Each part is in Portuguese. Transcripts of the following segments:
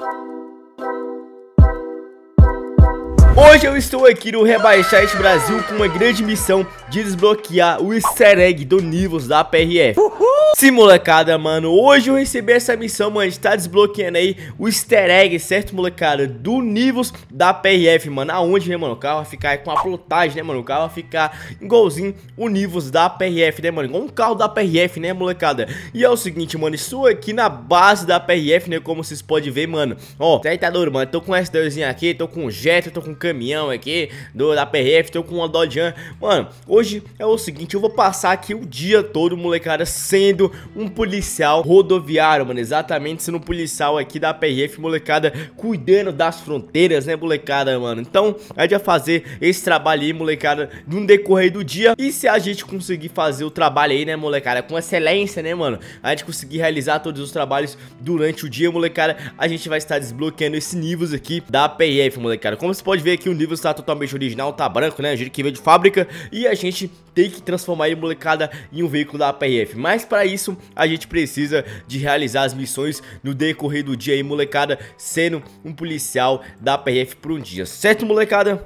you Hoje eu estou aqui no Rebaixar Brasil com uma grande missão de desbloquear o easter egg do Nivus da PRF. Uhul! Sim, molecada, mano, hoje eu recebi essa missão, mano, de tá desbloqueando aí o easter egg, certo, molecada, do Nivus da PRF, mano, aonde, né, mano, o carro vai ficar com a plotagem, né, mano, o carro vai ficar igualzinho o Nivus da PRF, né, mano, igual um carro da PRF, né, molecada, e é o seguinte, mano, estou aqui na base da PRF, né, como vocês podem ver, mano, ó, tá aí tá doido, mano, tô com s 2 aqui, tô com Jetta, tô com caminhão aqui do, da PRF, tô com uma Dodge Mano, hoje é o seguinte, eu vou passar aqui o dia todo, molecada, sendo um policial rodoviário, mano. Exatamente sendo um policial aqui da PRF, molecada, cuidando das fronteiras, né, molecada, mano. Então, a gente vai fazer esse trabalho aí, molecada, no decorrer do dia. E se a gente conseguir fazer o trabalho aí, né, molecada, com excelência, né, mano, a gente conseguir realizar todos os trabalhos durante o dia, molecada, a gente vai estar desbloqueando esses níveis aqui da PRF, molecada. Como você pode ver que o nível está totalmente original, tá branco, né? Giro que veio de fábrica e a gente tem que transformar ele, molecada, em um veículo da APRF. Mas para isso, a gente precisa de realizar as missões no decorrer do dia aí, molecada, sendo um policial da APRF por um dia. Certo, molecada?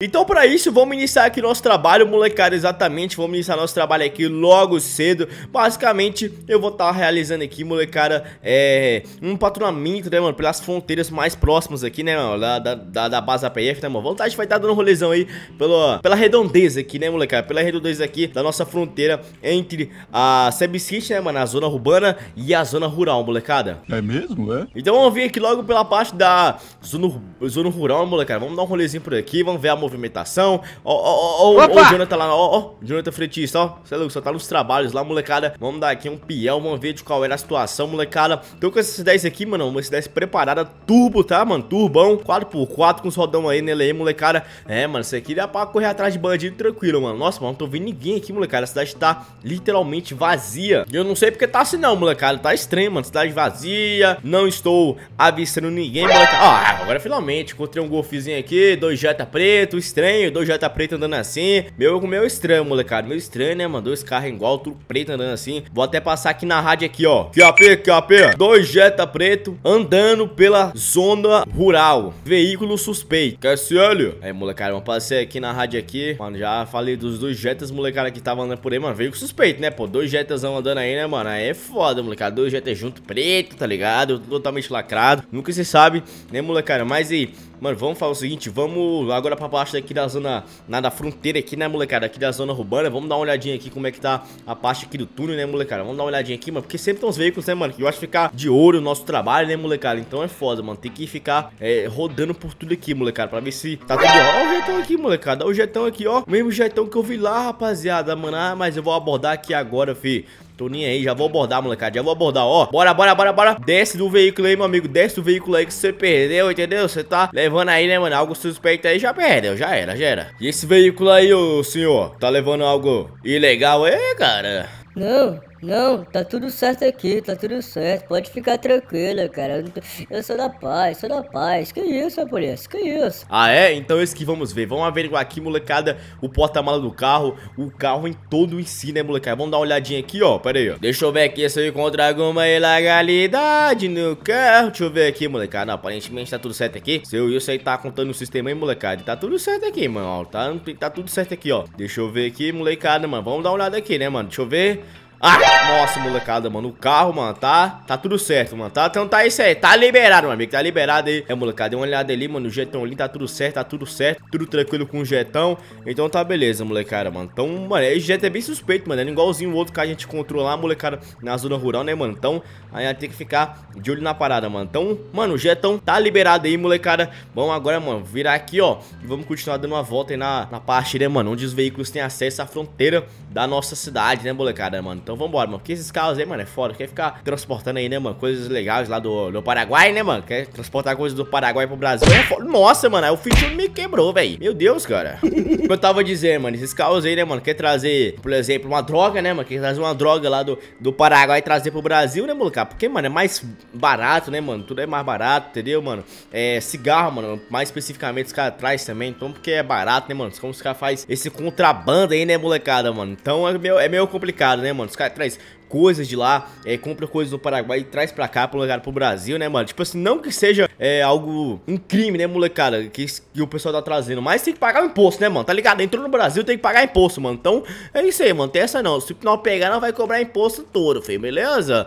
Então para isso, vamos iniciar aqui nosso trabalho, molecada, exatamente, vamos iniciar nosso trabalho aqui logo cedo. Basicamente, eu vou estar tá realizando aqui, molecada, é, um patronamento, né, mano, pelas fronteiras mais próximas aqui, né, mano, da, da, da base APF, né, mano. Vamos tá, vai estar tá dando um rolezão aí pelo, pela redondeza aqui, né, molecada, pela redondeza aqui da nossa fronteira entre a Sebscite, né, mano, a zona urbana e a zona rural, molecada. É mesmo, é? Então vamos vir aqui logo pela parte da zona, zona rural, molecada. Vamos dar um rolezinho por aqui, vamos ver a movimentação. Ó, ó, ó, ó, o Jonathan lá, ó, ó, Jonathan Fretista, ó. Você é louco, só tá nos trabalhos lá, molecada. Vamos dar aqui um pião, vamos ver de qual era a situação, molecada. Tô com esses 10 aqui, mano, uma S10 preparada, turbo, tá, mano? Turbão, 4x4 com os rodão aí nele aí, molecada. É, mano, isso aqui dá pra correr atrás de bandido tranquilo, mano. Nossa, mano, não tô vendo ninguém aqui, molecada. A cidade tá literalmente vazia. E eu não sei porque tá assim não, molecada. Tá estranho, mano. Cidade vazia, não estou avistando ninguém, molecada. Ah, agora finalmente, encontrei um golfezinho aqui, dois jeta preto muito estranho, dois Jetta tá preto andando assim. Meu, meu estranho, molecada, meu estranho, né, mano? Dois carros igual, tudo preto andando assim. Vou até passar aqui na rádio aqui, ó. QAP, QAP. Dois Jetta tá preto andando pela zona rural. Veículo suspeito. QSL. Aí, molecada, vou passar aqui na rádio aqui. Mano, já falei dos dois Jettas, molecada, que tava andando por aí, mano. Veículo suspeito, né, pô? Dois Jettas andando aí, né, mano? Aí é foda, molecada. Dois Jettas junto, preto, tá ligado? Totalmente lacrado. Nunca se sabe, né, molecada? Mas aí, Mano, vamos fazer o seguinte, vamos agora pra parte daqui da zona, na da fronteira aqui, né, molecada? Aqui da zona urbana, vamos dar uma olhadinha aqui como é que tá a parte aqui do túnel, né, molecada? Vamos dar uma olhadinha aqui, mano, porque sempre tem uns veículos, né, mano? Que eu acho ficar de ouro o nosso trabalho, né, molecada? Então é foda, mano, tem que ficar é, rodando por tudo aqui, molecada, pra ver se tá tudo... Ó, ó o jetão aqui, molecada, ó o jetão aqui, ó, o mesmo jetão que eu vi lá, rapaziada, mano. Ah, mas eu vou abordar aqui agora, fi. Tô nem aí, já vou abordar, molecada, já vou abordar, ó Bora, bora, bora, bora Desce do veículo aí, meu amigo, desce do veículo aí que você perdeu, entendeu? Você tá levando aí, né, mano, algo suspeito aí, já perdeu, já era, já era E esse veículo aí, ô senhor, tá levando algo ilegal aí, cara? Não, não, tá tudo certo aqui, tá tudo certo. Pode ficar tranquila, cara. Eu, sou da paz, sou da paz. Que isso, polícia? Que isso? Ah, é? Então é isso que vamos ver. Vamos averiguar aqui, molecada, o porta-mala do carro, o carro em todo em si, né, molecada? Vamos dar uma olhadinha aqui, ó. Pera aí, ó. Deixa eu ver aqui se eu encontro alguma ilegalidade no carro. Deixa eu ver aqui, molecada. Não, aparentemente tá tudo certo aqui. Seu Wilson aí tá contando o sistema aí, molecada. Tá tudo certo aqui, mano. Ó, tá, tá tudo certo aqui, ó. Deixa eu ver aqui, molecada, mano. Vamos dar uma olhada aqui, né, mano? Deixa eu ver. Ah, nossa, molecada, mano. O carro, mano, tá, tá tudo certo, mano. Tá, então tá isso aí. Tá liberado, meu amigo. Tá liberado aí. É, molecada, dê uma olhada ali, mano. O jetão ali tá tudo certo, tá tudo certo. Tudo tranquilo com o jetão. Então tá beleza, molecada, mano. Então, mano, esse jet é bem suspeito, mano. É igualzinho o outro que a gente encontrou lá, molecada, na zona rural, né, mano? Então, aí a gente tem que ficar de olho na parada, mano. Então, mano, o jetão tá liberado aí, molecada. Vamos agora, mano, virar aqui, ó. E vamos continuar dando uma volta aí na, na parte, né, mano? Onde os veículos têm acesso à fronteira da nossa cidade, né, molecada, mano? Então vambora, mano. Porque esses carros aí, mano, é foda. Quer ficar transportando aí, né, mano? Coisas legais lá do, do Paraguai, né, mano? Quer transportar coisas do Paraguai pro Brasil. É foda. Nossa, mano, aí o feature me quebrou, velho. Meu Deus, cara. Como eu tava dizendo, mano, esses carros aí, né, mano? Quer trazer, por exemplo, uma droga, né, mano? Quer trazer uma droga lá do, do Paraguai e trazer pro Brasil, né, moleque? Porque, mano, é mais barato, né, mano? Tudo é mais barato, entendeu, mano? É cigarro, mano. Mais especificamente os caras trazem também. Então, porque é barato, né, mano? Como os caras fazem esse contrabando aí, né, molecada, mano? Então é meio, é meio complicado, né, mano? Os traz coisas de lá, é, compra coisas do Paraguai e traz pra cá, pro, lugar, pro Brasil, né, mano? Tipo assim, não que seja é, algo, um crime, né, molecada, que, que o pessoal tá trazendo, mas tem que pagar o imposto, né, mano? Tá ligado? Entrou no Brasil, tem que pagar imposto, mano. Então, é isso aí, mano. Tem essa não. Se não pegar, não vai cobrar imposto todo, Feio, beleza?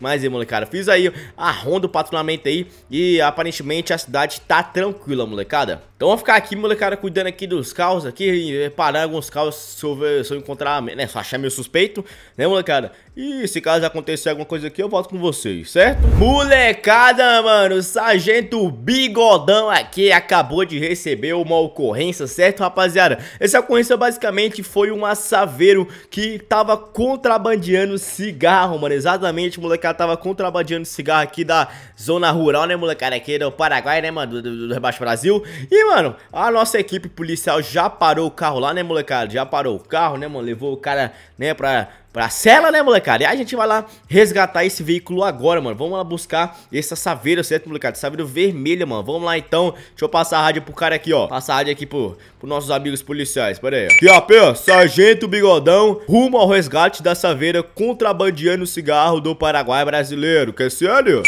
Mas aí, molecada, fiz aí a ronda do patrulhamento aí e aparentemente a cidade tá tranquila, molecada. Então vou ficar aqui, molecada, cuidando aqui dos carros aqui, reparando alguns carros se eu, ver, se eu encontrar, né, se eu achar meu suspeito, né, molecada? E se caso acontecer alguma coisa aqui, eu volto com vocês, certo? Molecada, mano, o Sargento Bigodão aqui acabou de receber uma ocorrência, certo, rapaziada? Essa ocorrência basicamente foi um assaveiro que tava contrabandeando cigarro, mano, exatamente, molecada cara tava contrabandeando cigarro aqui da zona rural, né, molecada? Aqui do Paraguai, né, mano? Do, do, do Rebaixo Brasil. E, mano, a nossa equipe policial já parou o carro lá, né, molecada? Já parou o carro, né, mano? Levou o cara, né, pra pra cela, né, molecada? E a gente vai lá resgatar esse veículo agora, mano. Vamos lá buscar essa saveira, certo, molecada? Saveira vermelha, mano. Vamos lá, então. Deixa eu passar a rádio pro cara aqui, ó. Passar a rádio aqui pro, pro nossos amigos policiais. Pera aí, ó. QAP, Sargento Bigodão, rumo ao resgate da saveira contrabandeando cigarro do Paraguai brasileiro. é Cassiane.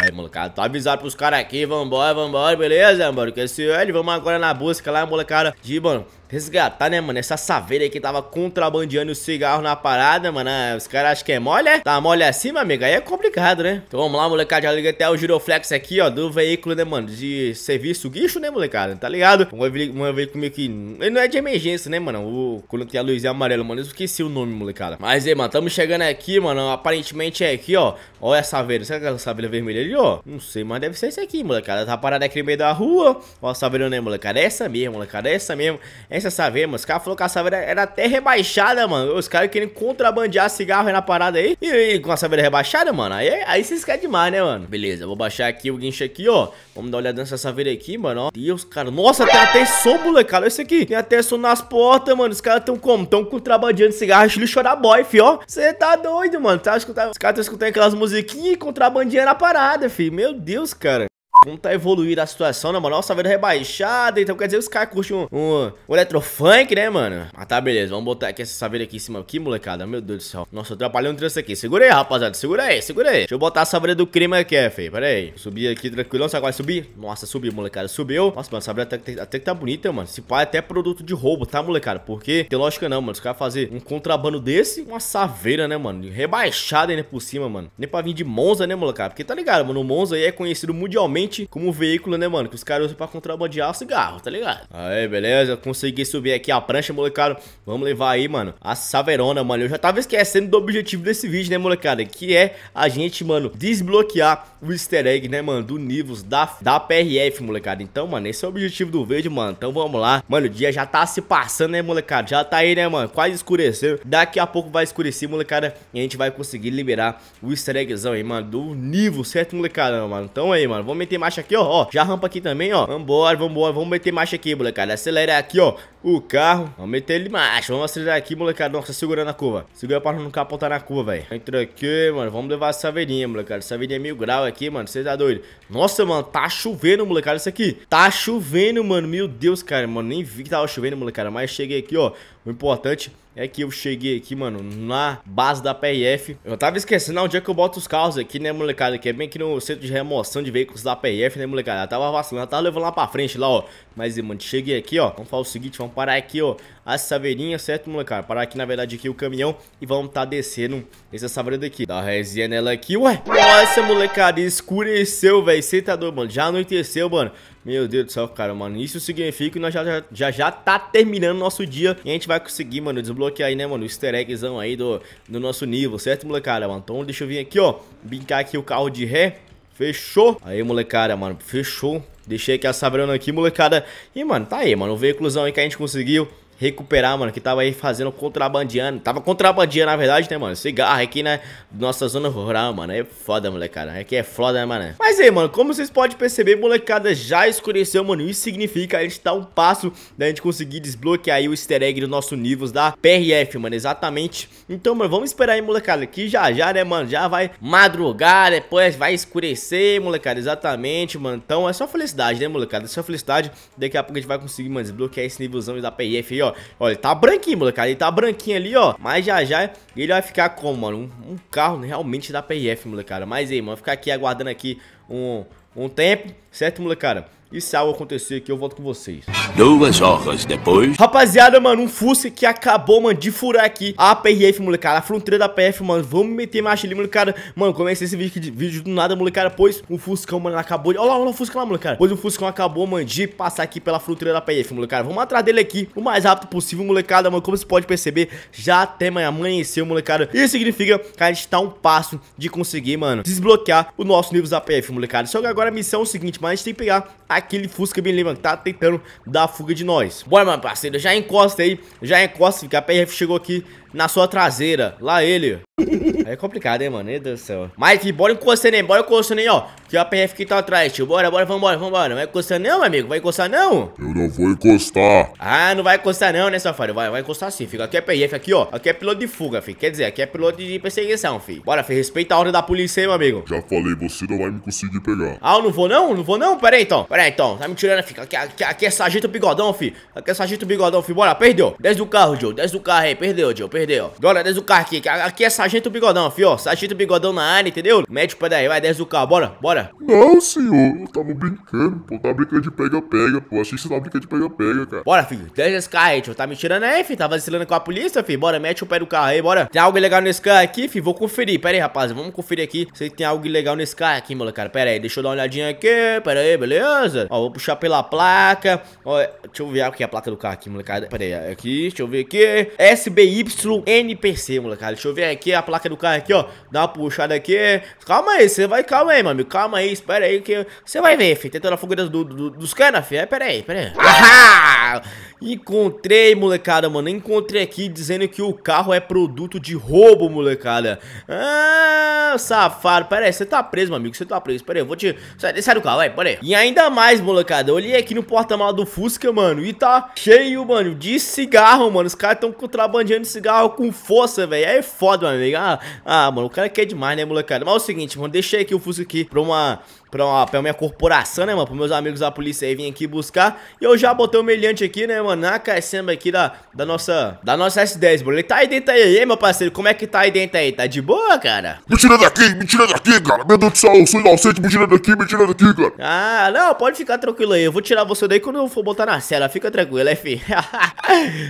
Aí, molecada, tá avisado pros caras aqui. Vambora, vambora, beleza, mano? Cassiane, vamos agora na busca lá, molecada, de, mano, resgatar, né, mano? Essa saveira aí que tava contrabandeando o cigarro na parada, mano. Ah, os caras acham que é mole, é? Tá mole assim, meu amigo? Aí é complicado, né? Então vamos lá, molecada. Já liga até o giroflex aqui, ó, do veículo, né, mano? De serviço guicho né, molecada? Tá ligado? Um veículo, um veículo meio que... Ele não é de emergência, né, mano? O... Quando tem a é luzinha amarela, mano. Eu esqueci o nome, molecada. Mas aí, mano, tamo chegando aqui, mano. Aparentemente é aqui, ó. Olha é essa saveira. Será que é aquela saveira vermelha ali, ó? Não sei, mas deve ser esse aqui, molecada. Tá parada aqui no meio da rua. Ó a saveira, né, molecada? É essa mesmo, molecada. É essa mesmo. É essa Saveira, mano. Os caras falaram que a Saveira era até rebaixada, mano. Os caras querendo contrabandear cigarro aí na parada aí. E, e com a Saveira rebaixada, mano. Aí, aí vocês querem demais, né, mano? Beleza, vou baixar aqui o guincho aqui, ó. Vamos dar uma olhada nessa Saveira aqui, mano. Ó. Deus, cara. Nossa, tem até som, moleque. Olha isso aqui. Tem até som nas portas, mano. Os caras tão como? Tão contrabandeando cigarro. Estilo chorar boy, fi, ó. Você tá doido, mano. Tá escutando... Os caras tão escutando aquelas musiquinhas e contrabandeando a parada, fi. Meu Deus, cara. Como tá evoluindo a situação, né, mano? Nossa, vendo rebaixada. Então quer dizer, os caras curtem um, um, um eletrofunk, né, mano? Ah, tá, beleza. Vamos botar aqui essa saveira aqui em cima. aqui, molecada, meu Deus do céu. Nossa, eu atrapalhei um trânsito aqui. Segura aí, rapaziada. Segura aí, segura aí. Deixa eu botar a saveira do crime aqui, é, feio. Pera aí. Subir aqui tranquilão. Sabe qual é subir? Nossa, subiu, molecada. Subiu. Nossa, mano, a saveira até, tá, até, tá, até que tá bonita, mano. Esse pai é até produto de roubo, tá, molecada? Porque tem lógica não, mano. Os caras fazer um contrabando desse, uma saveira, né, mano? Rebaixada ainda por cima, mano. Nem pra vir de Monza, né, molecada? Porque tá ligado, mano. O Monza aí é conhecido mundialmente como veículo, né, mano? Que os caras usam pra contrabandear o cigarro, tá ligado? Aí, beleza. Consegui subir aqui a prancha, molecada. Vamos levar aí, mano, a Saverona, mano. Eu já tava esquecendo do objetivo desse vídeo, né, molecada? Que é a gente, mano, desbloquear o easter egg, né, mano? Do Nivus da, da PRF, molecada. Então, mano, esse é o objetivo do vídeo, mano. Então, vamos lá. Mano, o dia já tá se passando, né, molecada? Já tá aí, né, mano? Quase escurecendo. Daqui a pouco vai escurecer, molecada. E a gente vai conseguir liberar o easter eggzão aí, mano. Do Nivus, certo, molecada, mano? Então aí, mano, vamos meter meter marcha aqui, ó, ó. Já rampa aqui também, ó. Vambora, vambora, vamos meter marcha aqui, moleque. Acelera aqui, ó o carro. Vamos meter ele macho. Vamos acelerar aqui, molecada. Nossa, segurando a curva. Segura pra não capotar na curva, velho. Entra aqui, mano. Vamos levar essa saveirinha, molecada. Essa saveirinha é mil grau aqui, mano. Você tá doido? Nossa, mano. Tá chovendo, molecada, isso aqui. Tá chovendo, mano. Meu Deus, cara. Mano, nem vi que tava chovendo, molecada. Mas cheguei aqui, ó. O importante é que eu cheguei aqui, mano, na base da PRF. Eu tava esquecendo onde é que eu boto os carros aqui, né, molecada? Que é bem aqui no centro de remoção de veículos da PRF, né, molecada? Eu tava vacilando, eu tava levando lá pra frente, lá, ó. Mas, mano, cheguei aqui, ó. Vamos falar o seguinte, vamos parar aqui, ó, a saveirinha, certo, molecada? Parar aqui, na verdade, aqui o caminhão e vamos tá descendo essa saveira daqui. Dá resinha nela aqui, ué. Nossa, molecada, escureceu, velho. Cê tá doido, mano. Já anoiteceu, mano. Meu Deus do céu, cara, mano. Isso significa que nós já já, já, já tá terminando nosso dia e a gente vai conseguir, mano, desbloquear aí, né, mano, o easter eggzão aí do, do nosso nível, certo, molecada, mano? Então deixa eu vir aqui, ó, brincar aqui o carro de ré. Fechou? Aí, molecada, mano, fechou. Deixei aqui a Sabrina aqui, molecada. E, mano, tá aí, mano. O veiculozão aí que a gente conseguiu recuperar, mano, que tava aí fazendo contrabandeando. Tava contrabandeando, na verdade, né, mano? Cigarro aqui, né? Nossa zona rural, mano. É foda, molecada. Aqui é foda, né, mano? Mas aí, mano, como vocês podem perceber, molecada já escureceu, mano. Isso significa a gente tá um passo da gente conseguir desbloquear aí o easter egg do nosso níveis da PRF, mano. Exatamente. Então, mano, vamos esperar aí, molecada. Que já já, né, mano? Já vai madrugar, depois vai escurecer, molecada. Exatamente, mano. Então é só felicidade, né, molecada? É só felicidade. Daqui a pouco a gente vai conseguir, mano, desbloquear esse nívelzão da PRF aí, ó ó. Olha, ele tá branquinho, molecada. Ele tá branquinho ali, ó. Mas já já ele vai ficar como, mano? Um, um carro realmente da PF, molecada. Mas aí, mano, ficar aqui aguardando aqui um, um tempo, certo, molecada? E se algo acontecer aqui, eu volto com vocês. Duas horas depois. Rapaziada, mano, um Fusca que acabou, mano, de furar aqui a PRF, molecada. A fronteira da PF, mano. Vamos meter marcha ali, molecada. Mano, comecei esse vídeo, de, vídeo do nada, molecada. Pois o Fuscão, mano, acabou de. Olha lá, olha o Fusca lá, molecada. Pois o Fuscão acabou, mano, de passar aqui pela fronteira da PF, molecada. Vamos atrás dele aqui o mais rápido possível, molecada, mano. Como você pode perceber, já até mano, amanheceu, molecada. Isso significa que a gente tá um passo de conseguir, mano, desbloquear o nosso nível da PF, molecada. Só que agora a missão é o seguinte, mano. a gente tem que pegar a aquele Fusca bem levantado tentando dar fuga de nós. Bora, meu parceiro, já encosta aí, já encosta, porque A PRF chegou aqui na sua traseira. Lá ele. é complicado, hein, mano? Meu Deus do céu. Mike, bora encostando aí, bora encostando aí, ó. Que a PF que tá atrás, tio. Bora, bora, vambora, vambora. Não vai encostar não, amigo? Vai encostar não? Eu não vou encostar. Ah, não vai encostar não, né, safari? Vai, vai encostar sim, fica. Aqui é PF, aqui, ó. Aqui é piloto de fuga, filho. Quer dizer, aqui é piloto de perseguição, filho. Bora, filho. Respeita a ordem da polícia aí, meu amigo. Já falei, você não vai me conseguir pegar. Ah, eu não vou não? Não vou não? Pera aí, então. Pera aí, então. Tá me tirando, filho. Aqui, aqui, aqui é sargento bigodão, filho. Aqui é sargento bigodão, filho. Bora, perdeu. Desce do carro, Joe. Desce do carro aí. Perdeu, Joe. Perdeu. Bora, desce do carro aqui. Aqui é sargento bigodão, filho, ó. Sargento bigodão na área, entendeu? Mete o pé daí. Vai, desce do carro. Bora, bora agora? Não, senhor. Eu tava brincando, pô. tava brincando de pega-pega, pô. Achei que você tava brincando de pega-pega, cara. Bora, filho. Deixa esse carro aí, tio. Tá me tirando aí, filho. Tava vacilando com a polícia, filho. Bora, mete o pé do carro aí, bora. Tem algo legal nesse carro aqui, filho? Vou conferir. Pera aí, rapaz. Vamos conferir aqui se tem algo legal nesse carro aqui, molecada. Pera aí. Deixa eu dar uma olhadinha aqui. Pera aí, beleza? Ó, vou puxar pela placa. Ó, deixa eu ver aqui ah, é a placa do carro aqui, molecada. Pera aí. Aqui, deixa eu ver aqui. SBYNPC, molecada. Deixa eu ver aqui a placa do carro aqui, ó. Dá uma puxada aqui. Calma aí. Você vai calma aí, mano. Calma calma aí, espera aí que você vai ver, filho. Tentando a fogueira do, do, dos canas, filho. É, pera aí, pera aí. Ahá! Encontrei, molecada, mano. Encontrei aqui dizendo que o carro é produto de roubo, molecada. Ah, safado. Pera aí, você tá preso, meu amigo. Você tá preso. Pera aí, eu vou te... Sai, sai do carro, vai, pera aí. E ainda mais, molecada. Eu olhei aqui no porta mala do Fusca, mano. E tá cheio, mano, de cigarro, mano. Os caras tão contrabandeando cigarro com força, velho. É foda, meu amigo. Ah, ah, mano, o cara quer demais, né, molecada? Mas é o seguinte, mano. Deixei aqui o Fusca aqui pra uma uma, pra uma, pra minha corporação, né, mano? Pros meus amigos da polícia aí virem aqui buscar. E eu já botei o meliante aqui, né, mano? Na caçamba aqui da, da nossa da nossa S10, bro. Ele tá aí dentro aí, hein, meu parceiro? Como é que tá aí dentro aí? Tá de boa, cara? Me tira daqui, me tira daqui, cara. Meu Deus do céu, eu sou inocente, me tira daqui, me tira daqui, cara. Ah, não, pode ficar tranquilo aí. Eu vou tirar você daí quando eu for botar na cela. Fica tranquilo, é, fi.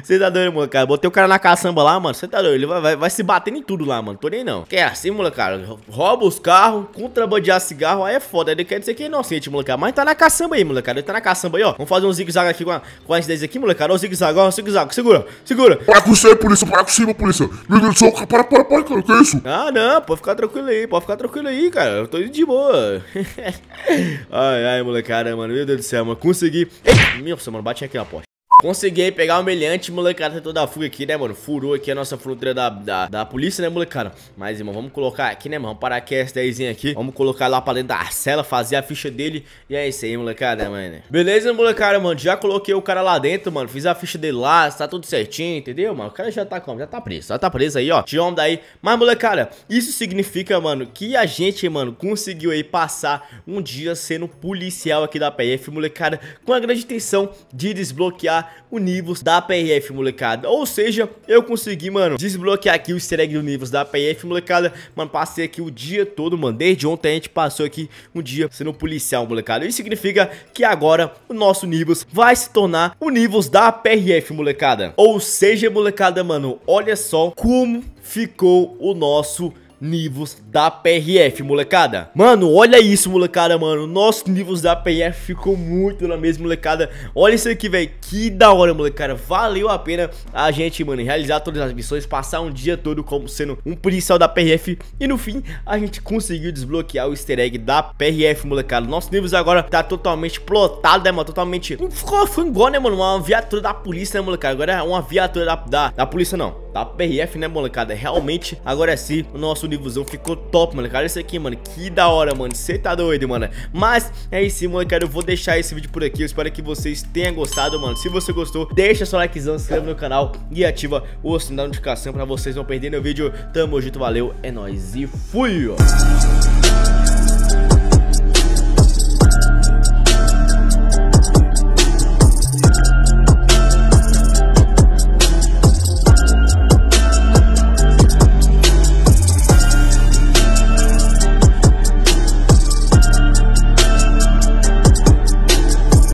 Você tá doido, mano, cara. Botei o cara na caçamba lá, mano. Você tá doido. Ele vai, vai, vai se batendo em tudo lá, mano. Tô nem não. Que é assim, moleque, cara. Rouba os carros, contrabandear cigarro carro, aí é foda. Ele quer dizer que é inocente, molecada. Mas tá na caçamba aí, molecada. Ele tá na caçamba aí, ó. Vamos fazer um zigue-zague aqui com a, com 10 aqui, molecada. Ó, zigue-zague, ó, zigue-zague. Segura, segura. Para com aí, polícia. Para com cima, polícia. Meu Deus do céu, para, para, para, cara. Que é isso? Ah, não. Pode ficar tranquilo aí. Pode ficar tranquilo aí, cara. Eu tô indo de boa. ai, ai, molecada, mano. Meu Deus do céu, mano. Consegui. Ei, nossa, mano. bate aqui na porta. Consegui pegar o meliante, molecada, tentou dar fuga aqui, né, mano? Furou aqui a nossa fronteira da, da, da polícia, né, molecada? Mas, irmão, vamos colocar aqui, né, mano? Para que 10 aqui. Vamos colocar lá pra dentro da cela, fazer a ficha dele. E é isso aí, molecada, né, mano. Beleza, molecada, mano? Já coloquei o cara lá dentro, mano. Fiz a ficha dele lá, tá tudo certinho, entendeu, mano? O cara já tá como? Já tá preso. Já tá preso aí, ó. Tiramos daí. Mas, molecada, isso significa, mano, que a gente, mano, conseguiu aí passar um dia sendo policial aqui da PF, molecada, com a grande intenção de desbloquear o Nivos da PRF, molecada. Ou seja, eu consegui, mano, desbloquear aqui o easter egg do Nivos da PRF, molecada. Mano, passei aqui o dia todo, mano. Desde ontem a gente passou aqui um dia sendo policial, molecada. Isso significa que agora o nosso Nivos vai se tornar o Nivos da PRF, molecada. Ou seja, molecada, mano, olha só como ficou o nosso Nivos da PRF, molecada. Mano, olha isso, molecada, mano. Nossos níveis da PRF ficou muito na mesma, molecada. Olha isso aqui, velho. Que da hora, molecada. Valeu a pena a gente, mano, realizar todas as missões, passar um dia todo como sendo um policial da PRF. E no fim, a gente conseguiu desbloquear o easter egg da PRF, molecada. Nossos níveis agora tá totalmente plotado, né, mano? Totalmente... Ficou, foi igual, né, mano? Uma viatura da polícia, né, molecada? Agora é uma viatura da, da, da polícia, não. Da PRF, né, molecada? Realmente, agora sim, o nosso nívelzão ficou top, mano Cara isso aqui, mano, que da hora, mano Você tá doido, mano Mas é isso, mano, cara Eu vou deixar esse vídeo por aqui Eu espero que vocês tenham gostado, mano Se você gostou, deixa seu likezão, se inscreve no canal E ativa o sininho da notificação pra vocês não perderem o vídeo Tamo junto, valeu, é nóis e fui!